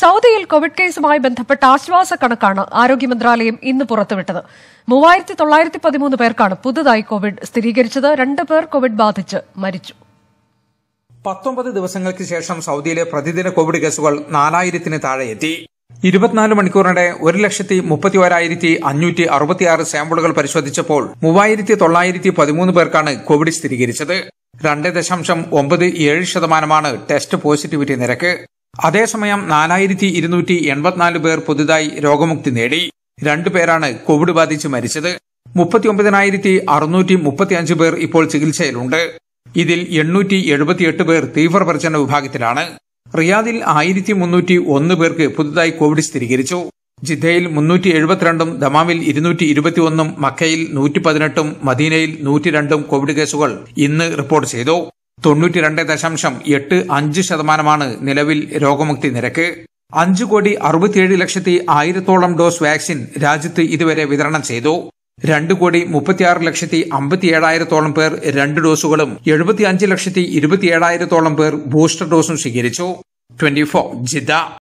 സൗദിയിൽ കോവിഡ് കേസുമായി ബന്ധപ്പെട്ട ആശ്വാസ കണക്കാണ് ആരോഗ്യ മന്ത്രാലയം ഇന്ന് പുറത്തുവിട്ടത് മൂവായിരത്തി തൊള്ളായിരത്തി പതിമൂന്ന് പേർക്കാണ് പുതുതായി കോവിഡ് സ്ഥിരീകരിച്ചത് രണ്ട് പേർ കോവിഡ് ബാധിച്ച് മരിച്ചു പത്തൊമ്പത് ദിവസങ്ങൾക്ക് ശേഷം സൗദിയിലെ പ്രതിദിന കോവിഡ് കേസുകൾ നാലായിരത്തിന് താഴെയെത്തി ഇരുപത്തിനാല് മണിക്കൂറിനിടെ ഒരു ലക്ഷത്തി മുപ്പത്തി ഒരായിരത്തി അഞ്ഞൂറ്റി അറുപത്തിയാറ് സാമ്പിളുകൾ പരിശോധിച്ചപ്പോൾ മൂവായിരത്തി തൊള്ളായിരത്തി പതിമൂന്ന് പേർക്കാണ് കോവിഡ് സ്ഥിരീകരിച്ചത് രണ്ട് ദശാംശം ഒമ്പത് ഏഴ് ശതമാനമാണ് ടെസ്റ്റ് പോസിറ്റിവിറ്റി നിരക്ക് അതേസമയം നാലായിരത്തി ഇരുന്നൂറ്റി എൺപത്തിനാല് പേർ പുതുതായി രോഗമുക്തി നേടി രണ്ടു പേരാണ് കോവിഡ് ബാധിച്ച് മരിച്ചത് മുപ്പത്തിയൊമ്പതിനായിരത്തി അറുന്നൂറ്റി മുപ്പത്തിയഞ്ച് പേർ ഇപ്പോൾ ചികിത്സയിലുണ്ട് ഇതിൽ എണ്ണൂറ്റി എഴുപത്തിയെട്ട് പേർ തീവ്രപരിചരണ വിഭാഗത്തിലാണ് റിയാദിൽ ആയിരത്തി മുന്നൂറ്റി ഒന്ന് പേർക്ക് പുതുതായി കോവിഡ് സ്ഥിരീകരിച്ചു ജിദ്ദയിൽ മുന്നൂറ്റി എഴുപത്തിരണ്ടും ദമാമിൽ ഇരുന്നൂറ്റി ഇരുപത്തിയൊന്നും മക്കയിൽ നൂറ്റി പതിനെട്ടും മദീനയിൽ നൂറ്റി രണ്ടും കോവിഡ് കേസുകൾ ഇന്ന് റിപ്പോർട്ട് ചെയ്തു തൊണ്ണൂറ്റി രണ്ട് ദശാംശം എട്ട് അഞ്ച് ശതമാനമാണ് നിലവിൽ രോഗമുക്തി നിരക്ക് അഞ്ചു കോടി അറുപത്തിയേഴ് ലക്ഷത്തി ആയിരത്തോളം ഡോസ് വാക്സിൻ രാജ്യത്ത് ഇതുവരെ വിതരണം ചെയ്തു രണ്ട് കോടി മുപ്പത്തിയാറ് ലക്ഷത്തി അമ്പത്തിയേഴായിരത്തോളം പേർ രണ്ട് ഡോസുകളും എഴുപത്തിയഞ്ച് ലക്ഷത്തി ഇരുപത്തിയേഴായിരത്തോളം പേർ ബൂസ്റ്റർ ഡോസും സ്വീകരിച്ചു ട്വന്റി ഫോർ ജിദ്ദ